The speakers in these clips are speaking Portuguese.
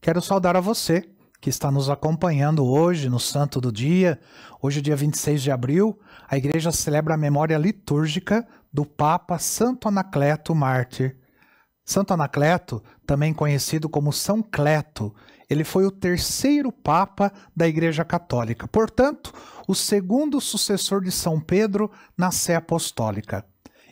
Quero saudar a você que está nos acompanhando hoje no Santo do Dia. Hoje, é dia 26 de abril, a igreja celebra a memória litúrgica do Papa Santo Anacleto Mártir. Santo Anacleto, também conhecido como São Cleto, ele foi o terceiro Papa da Igreja Católica, portanto, o segundo sucessor de São Pedro na Sé Apostólica.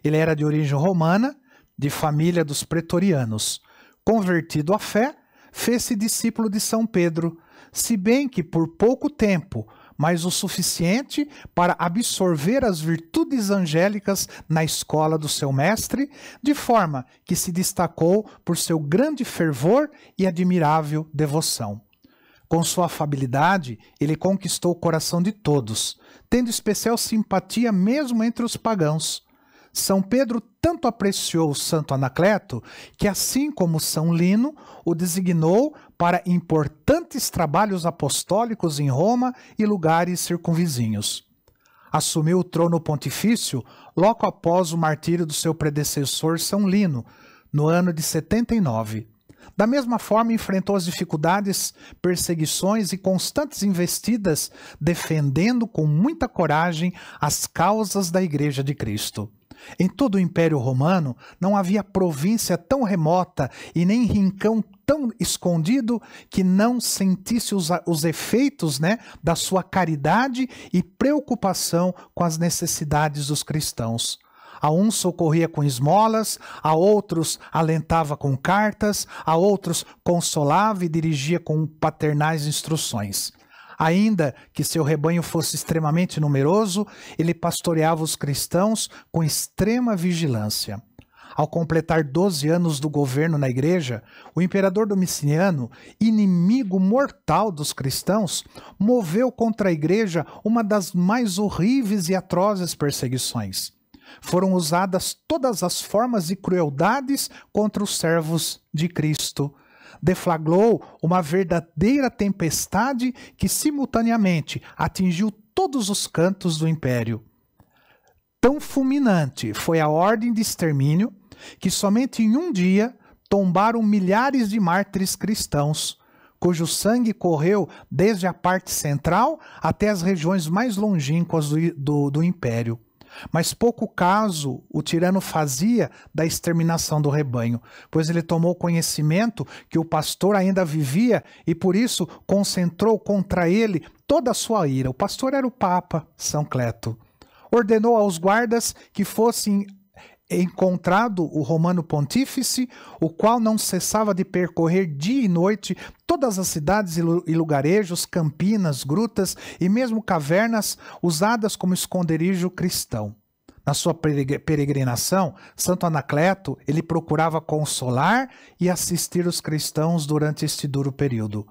Ele era de origem romana, de família dos pretorianos. Convertido à fé, fez-se discípulo de São Pedro, se bem que por pouco tempo, mas o suficiente para absorver as virtudes angélicas na escola do seu mestre, de forma que se destacou por seu grande fervor e admirável devoção. Com sua afabilidade, ele conquistou o coração de todos, tendo especial simpatia mesmo entre os pagãos. São Pedro tanto apreciou o santo Anacleto que, assim como São Lino, o designou para importantes trabalhos apostólicos em Roma e lugares circunvizinhos. Assumiu o trono pontifício logo após o martírio do seu predecessor São Lino, no ano de 79. Da mesma forma, enfrentou as dificuldades, perseguições e constantes investidas, defendendo com muita coragem as causas da Igreja de Cristo. Em todo o Império Romano não havia província tão remota e nem rincão tão escondido que não sentisse os, os efeitos né, da sua caridade e preocupação com as necessidades dos cristãos. A uns socorria com esmolas, a outros alentava com cartas, a outros consolava e dirigia com paternais instruções. Ainda que seu rebanho fosse extremamente numeroso, ele pastoreava os cristãos com extrema vigilância. Ao completar 12 anos do governo na igreja, o imperador Domiciano, inimigo mortal dos cristãos, moveu contra a igreja uma das mais horríveis e atrozes perseguições. Foram usadas todas as formas de crueldades contra os servos de Cristo deflagrou uma verdadeira tempestade que simultaneamente atingiu todos os cantos do império. Tão fulminante foi a ordem de extermínio que somente em um dia tombaram milhares de mártires cristãos, cujo sangue correu desde a parte central até as regiões mais longínquas do, do, do império. Mas pouco caso o tirano fazia da exterminação do rebanho, pois ele tomou conhecimento que o pastor ainda vivia e por isso concentrou contra ele toda a sua ira. O pastor era o Papa São Cleto. Ordenou aos guardas que fossem encontrado o romano pontífice, o qual não cessava de percorrer dia e noite todas as cidades e lugarejos, campinas, grutas e mesmo cavernas usadas como esconderijo cristão. Na sua peregrinação, Santo Anacleto ele procurava consolar e assistir os cristãos durante este duro período.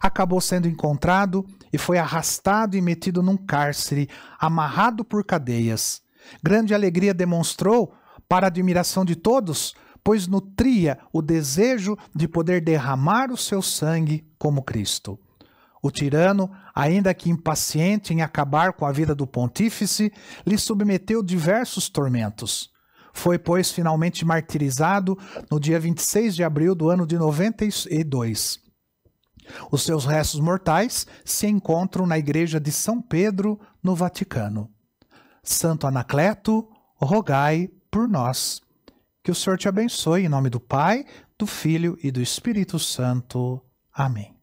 Acabou sendo encontrado e foi arrastado e metido num cárcere, amarrado por cadeias. Grande alegria demonstrou para admiração de todos, pois nutria o desejo de poder derramar o seu sangue como Cristo. O tirano, ainda que impaciente em acabar com a vida do pontífice, lhe submeteu diversos tormentos. Foi, pois, finalmente martirizado no dia 26 de abril do ano de 92. Os seus restos mortais se encontram na igreja de São Pedro, no Vaticano. Santo Anacleto, rogai por nós. Que o Senhor te abençoe em nome do Pai, do Filho e do Espírito Santo. Amém.